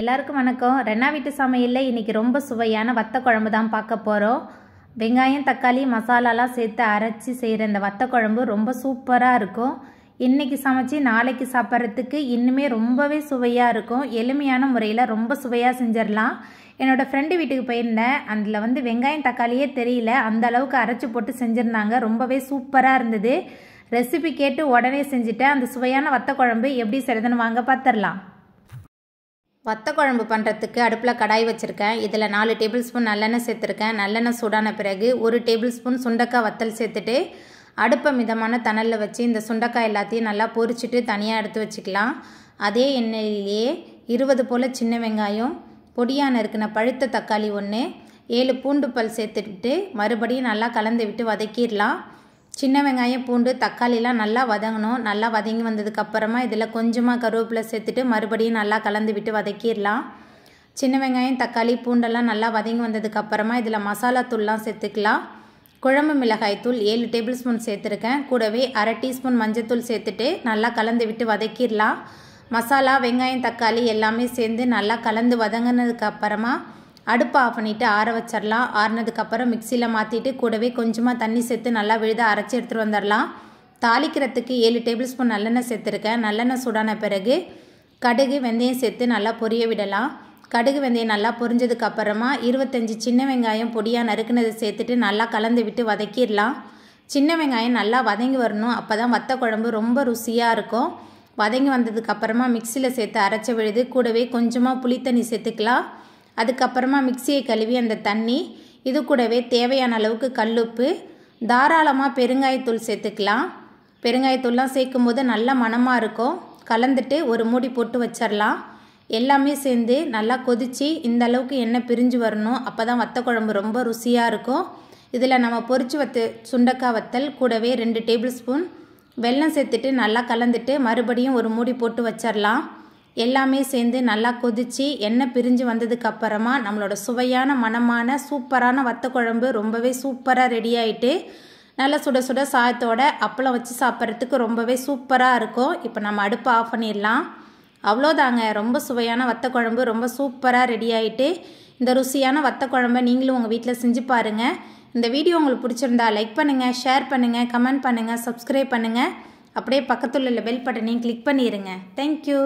எல்லாருக்கும் வணக்கம் ரெண்டா வீட்டு சமையலில் இன்றைக்கி ரொம்ப சுவையான வத்த குழம்பு தான் பார்க்க போகிறோம் வெங்காயம் தக்காளி மசாலாலாம் சேர்த்து அரைச்சி செய்கிற இந்த வத்த குழம்பு ரொம்ப சூப்பராக இருக்கும் இன்றைக்கி சமைச்சு நாளைக்கு சாப்பிட்றதுக்கு இன்னுமே ரொம்பவே சுவையாக இருக்கும் எளிமையான முறையில் ரொம்ப சுவையாக செஞ்சிடலாம் என்னோடய ஃப்ரெண்டு வீட்டுக்கு போயிருந்தேன் அதில் வந்து வெங்காயம் தக்காளியே தெரியல அந்த அளவுக்கு அரைச்சி போட்டு செஞ்சுருந்தாங்க ரொம்பவே சூப்பராக இருந்தது ரெசிபி கேட்டு உடனே செஞ்சுட்டேன் அந்த சுவையான வத்த குழம்பு எப்படி செய்கிறதுன்னு வாங்க பார்த்துடலாம் வத்த குழம்பு பண்ணுறதுக்கு அடுப்பில் கடாய் வச்சுருக்கேன் இதில் நாலு டேபிள் ஸ்பூன் நல்லெண்ணெய் சேர்த்துருக்கேன் நல்லெண்ணெய் சூடான பிறகு ஒரு டேபிள் ஸ்பூன் சுண்டக்காய் வத்தல் சேர்த்துட்டு அடுப்பை மிதமான தணலில் வச்சு இந்த சுண்டக்காய் எல்லாத்தையும் நல்லா பொறிச்சிட்டு தனியாக எடுத்து வச்சுக்கலாம் அதே எண்ணெயிலேயே இருபது போல் சின்ன வெங்காயம் பொடியான இருக்கிற பழுத்த தக்காளி ஒன்று ஏழு பூண்டு பல் சேர்த்துட்டு மறுபடியும் நல்லா கலந்து விட்டு வதக்கிடலாம் சின்ன வெங்காயம் பூண்டு தக்காளிலாம் நல்லா வதங்கணும் நல்லா வதங்கி வந்ததுக்கப்புறமா இதில் கொஞ்சமாக கருவேப்பிலை சேர்த்துட்டு மறுபடியும் நல்லா கலந்து விட்டு வதக்கிடலாம் சின்ன வெங்காயம் தக்காளி பூண்டெல்லாம் நல்லா வதங்கி வந்ததுக்கப்புறமா இதில் மசாலா தூள்லாம் சேர்த்துக்கலாம் குழம்பு மிளகாய் தூள் ஏழு டேபிள் ஸ்பூன் சேர்த்துருக்கேன் கூடவே அரை டீஸ்பூன் மஞ்சத்தூள் சேர்த்துட்டு நல்லா கலந்து விட்டு வதக்கிடலாம் மசாலா வெங்காயம் தக்காளி எல்லாமே சேர்ந்து நல்லா கலந்து வதங்கினதுக்கு அப்புறமா அடுப்பு ஆஃப் பண்ணிவிட்டு ஆற வச்சிடலாம் ஆறினதுக்கப்புறம் மிக்சியில் மாற்றிட்டு கூடவே கொஞ்சமாக தண்ணி சேர்த்து நல்லா விழுத அரைச்சி எடுத்துகிட்டு வந்துடலாம் தாளிக்கிறதுக்கு ஏழு டேபிள் ஸ்பூன் நல்லெண்ணெய் சேர்த்துருக்கேன் நல்லெண்ணெய் சூடான பிறகு கடுகு வெந்தயம் சேர்த்து நல்லா பொரிய விடலாம் கடுகு வெந்தயம் நல்லா பொரிஞ்சதுக்கப்புறமா இருபத்தஞ்சி சின்ன வெங்காயம் பொடியாக நறுக்குனதை சேர்த்துட்டு நல்லா கலந்து விட்டு வதக்கிடலாம் சின்ன வெங்காயம் நல்லா வதங்கி வரணும் அப்போ தான் வத்த குழம்பு ரொம்ப ருசியாக இருக்கும் வதங்கி வந்ததுக்கப்புறமா மிக்சியில் சேர்த்து அரைச்ச விழுது கூடவே கொஞ்சமாக புளித்தண்ணி சேர்த்துக்கலாம் அதுக்கப்புறமா மிக்சியை கழுவி அந்த தண்ணி இது கூடவே தேவையான அளவுக்கு கல்லுப்பு தாராளமாக பெருங்காயத்தூள் சேர்த்துக்கலாம் பெருங்காயத்தூள்லாம் சேர்க்கும் போது நல்ல மணமாக இருக்கும் கலந்துட்டு ஒரு மூடி போட்டு வச்சிடலாம் எல்லாமே சேர்ந்து நல்லா கொதித்து இந்த அளவுக்கு எண்ணெய் பிரிஞ்சு வரணும் அப்போ தான் வத்த குழம்பு ரொம்ப ருசியாக இருக்கும் இதில் நம்ம பொரிச்சு வத்து சுண்டக்காய் வத்தல் கூடவே ரெண்டு டேபிள் ஸ்பூன் வெல்லம் சேர்த்துட்டு நல்லா கலந்துட்டு மறுபடியும் ஒரு மூடி போட்டு வச்சிடலாம் எல்லாமே சேர்ந்து நல்லா கொதித்து எண்ணெய் பிரிஞ்சு வந்ததுக்கு அப்புறமா நம்மளோட சுவையான மனமான சூப்பரான வத்த குழம்பு ரொம்பவே சூப்பராக ரெடி ஆகிட்டு நல்லா சுட சுட சாயத்தோட அப்பளம் வச்சு சாப்பிட்றதுக்கு ரொம்பவே சூப்பராக இருக்கும் இப்போ நம்ம அடுப்பை ஆஃப் பண்ணிடலாம் அவ்வளோதாங்க ரொம்ப சுவையான வத்த குழம்பு ரொம்ப சூப்பராக ரெடி ஆகிட்டு இந்த ருசியான வத்த குழம்பை நீங்களும் உங்கள் வீட்டில் செஞ்சு பாருங்கள் இந்த வீடியோ உங்களுக்கு பிடிச்சிருந்தா லைக் பண்ணுங்கள் ஷேர் பண்ணுங்கள் கமெண்ட் பண்ணுங்கள் சப்ஸ்கிரைப் பண்ணுங்கள் அப்படியே பக்கத்தில் உள்ள பெல் பட்டனையும் கிளிக் பண்ணிடுங்க தேங்க்யூ